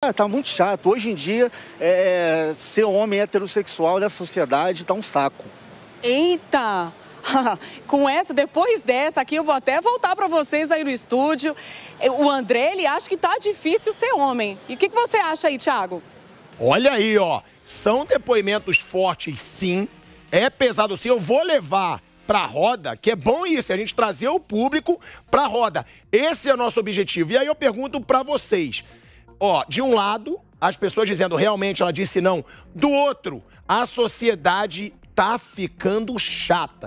Ah, tá muito chato. Hoje em dia, é, ser homem heterossexual na sociedade tá um saco. Eita! Com essa, depois dessa aqui, eu vou até voltar para vocês aí no estúdio. O André, ele acha que tá difícil ser homem. E o que, que você acha aí, Thiago? Olha aí, ó. São depoimentos fortes, sim. É pesado, sim. Eu vou levar para roda, que é bom isso, é a gente trazer o público para roda. Esse é o nosso objetivo. E aí eu pergunto para vocês, ó, de um lado, as pessoas dizendo realmente ela disse não, do outro, a sociedade tá ficando chata.